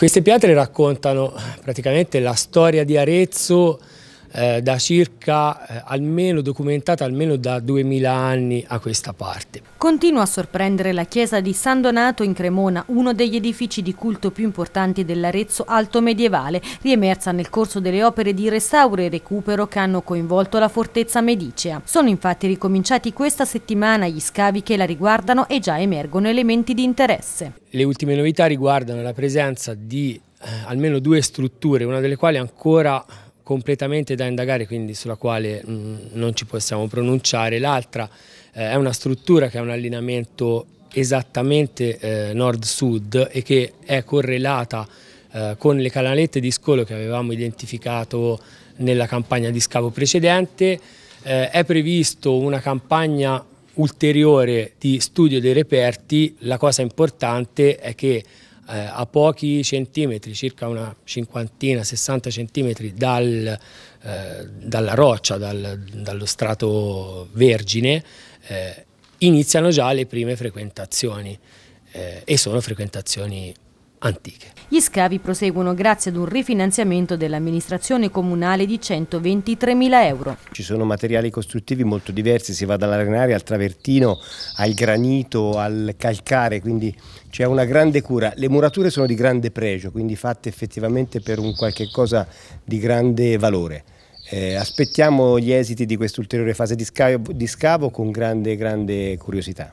Queste pietre raccontano praticamente la storia di Arezzo eh, da circa eh, almeno documentata almeno da 2000 anni a questa parte. Continua a sorprendere la chiesa di San Donato in Cremona, uno degli edifici di culto più importanti dell'Arezzo alto medievale, riemersa nel corso delle opere di restauro e recupero che hanno coinvolto la fortezza medicea. Sono infatti ricominciati questa settimana gli scavi che la riguardano e già emergono elementi di interesse. Le ultime novità riguardano la presenza di eh, almeno due strutture, una delle quali ancora completamente da indagare, quindi sulla quale mh, mm, non ci possiamo pronunciare. L'altra eh, è una struttura che ha un allineamento esattamente eh, nord-sud e che è correlata eh, con le canalette di scolo che avevamo identificato nella campagna di scavo precedente. Eh, è previsto una campagna ulteriore di studio dei reperti, la cosa importante è che eh, a pochi centimetri, circa una cinquantina, 60 centimetri dal, eh, dalla roccia, dal, dallo strato vergine, eh, iniziano già le prime frequentazioni eh, e sono frequentazioni antiche. Gli scavi proseguono grazie ad un rifinanziamento dell'amministrazione comunale di 123 mila euro. Ci sono materiali costruttivi molto diversi, si va dall'arenaria al travertino, al granito, al calcare, quindi c'è una grande cura. Le murature sono di grande pregio, quindi fatte effettivamente per un qualche cosa di grande valore. Eh, aspettiamo gli esiti di quest'ulteriore fase di scavo, di scavo con grande, grande curiosità.